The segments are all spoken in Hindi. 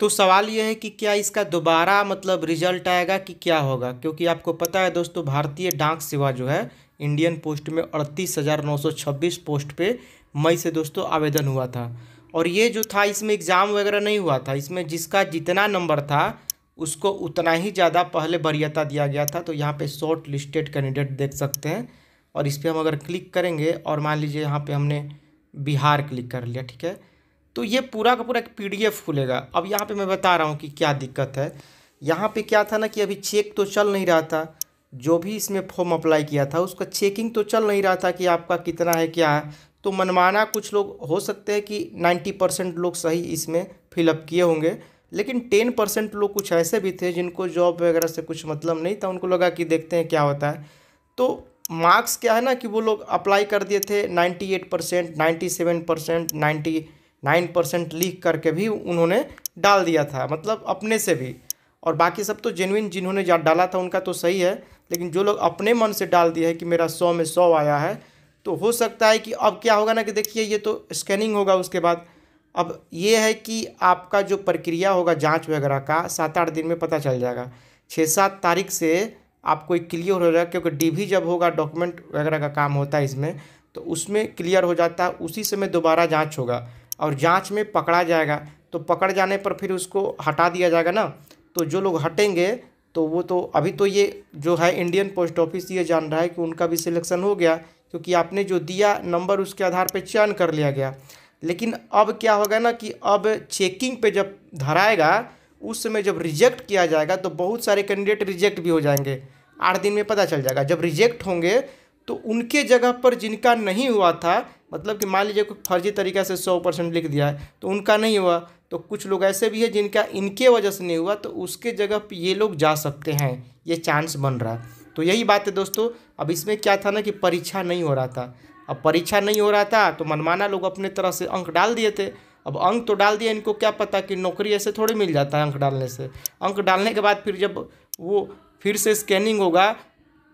तो सवाल यह है कि क्या इसका दोबारा मतलब रिजल्ट आएगा कि क्या होगा क्योंकि आपको पता है दोस्तों भारतीय डाक सेवा जो है इंडियन पोस्ट में अड़तीस हज़ार नौ सौ छब्बीस पोस्ट पे मई से दोस्तों आवेदन हुआ था और ये जो था इसमें एग्ज़ाम वगैरह नहीं हुआ था इसमें जिसका जितना नंबर था उसको उतना ही ज़्यादा पहले वरीयता दिया गया था तो यहाँ पे शॉर्ट लिस्टेड कैंडिडेट देख सकते हैं और इस पर हम अगर क्लिक करेंगे और मान लीजिए यहाँ पे हमने बिहार क्लिक कर लिया ठीक है तो ये पूरा का पूरा एक पी खुलेगा अब यहाँ पर मैं बता रहा हूँ कि क्या दिक्कत है यहाँ पर क्या था ना कि अभी चेक तो चल नहीं रहा था जो भी इसमें फॉर्म अप्लाई किया था उसका चेकिंग तो चल नहीं रहा था कि आपका कितना है क्या है तो मनमाना कुछ लोग हो सकते हैं कि नाइन्टी परसेंट लोग सही इसमें फिलअप किए होंगे लेकिन टेन परसेंट लोग कुछ ऐसे भी थे जिनको जॉब वगैरह से कुछ मतलब नहीं था उनको लगा कि देखते हैं क्या होता है तो मार्क्स क्या है ना कि वो लोग अप्लाई कर दिए थे ninety eight percent ninety seven percent ninety nine percent लिख करके भी उन्होंने डाल दिया था मतलब अपने से भी और बाकी सब तो जेनविन जिन्होंने डाला था उनका तो सही है लेकिन जो लोग अपने मन से डाल दिया है कि मेरा सौ में सौ आया है तो हो सकता है कि अब क्या होगा ना कि देखिए ये तो स्कैनिंग होगा उसके बाद अब ये है कि आपका जो प्रक्रिया होगा जांच वगैरह का सात आठ दिन में पता चल जाएगा छः सात तारीख से आपको क्लियर हो जाएगा क्योंकि डीवी जब होगा डॉक्यूमेंट वगैरह का काम होता है इसमें तो उसमें क्लियर हो जाता है उसी समय दोबारा जाँच होगा और जांच में पकड़ा जाएगा तो पकड़ जाने पर फिर उसको हटा दिया जाएगा ना तो जो लोग हटेंगे तो वो तो अभी तो ये जो है इंडियन पोस्ट ऑफिस ये जान रहा है कि उनका भी सिलेक्शन हो गया क्योंकि आपने जो दिया नंबर उसके आधार पर चयन कर लिया गया लेकिन अब क्या होगा ना कि अब चेकिंग पे जब धराएगा उस समय जब रिजेक्ट किया जाएगा तो बहुत सारे कैंडिडेट रिजेक्ट भी हो जाएंगे आठ दिन में पता चल जाएगा जब रिजेक्ट होंगे तो उनके जगह पर जिनका नहीं हुआ था मतलब कि मान लीजिए कोई फर्जी तरीक़े से सौ परसेंट लिख दिया है तो उनका नहीं हुआ तो कुछ लोग ऐसे भी है जिनका इनके वजह से नहीं हुआ तो उसके जगह पर ये लोग जा सकते हैं ये चांस बन रहा है तो यही बात है दोस्तों अब इसमें क्या था ना कि परीक्षा नहीं हो रहा था अब परीक्षा नहीं हो रहा था तो मनमाना लोग अपने तरह से अंक डाल दिए थे अब अंक तो डाल दिया इनको क्या पता कि नौकरी ऐसे थोड़ी मिल जाता है अंक डालने से अंक डालने के बाद फिर जब वो फिर से स्कैनिंग होगा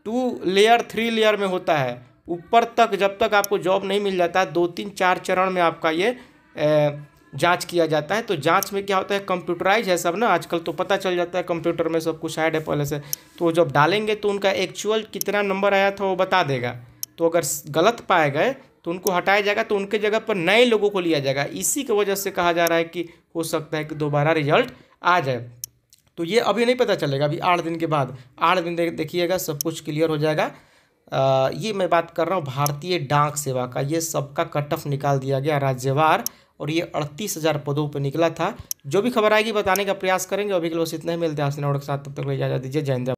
टू लेयर थ्री लेयर में होता है ऊपर तक जब तक आपको जॉब नहीं मिल जाता दो तीन चार चरण में आपका ये जांच किया जाता है तो जांच में क्या होता है कंप्यूटराइज है सब ना आजकल तो पता चल जाता है कंप्यूटर में सब कुछ ऐड है पहले से तो जब डालेंगे तो उनका एक्चुअल कितना नंबर आया था वो बता देगा तो अगर गलत पाए गए तो उनको हटाया जाएगा तो उनके जगह पर नए लोगों को लिया जाएगा इसी की वजह से कहा जा रहा है कि हो सकता है कि दोबारा रिजल्ट आ जाए तो ये अभी नहीं पता चलेगा अभी आठ दिन के बाद आठ दिन देखिएगा सब कुछ क्लियर हो जाएगा ये मैं बात कर रहा हूँ भारतीय डाक सेवा का ये सबका कट ऑफ निकाल दिया गया राज्यवार और ये अड़तीस हज़ार पदों पर निकला था जो भी खबर आएगी बताने का प्रयास करेंगे अभी के लिए इतना ही मिलते हैं आपसे के साथ तब तक ले जा दीजिए जय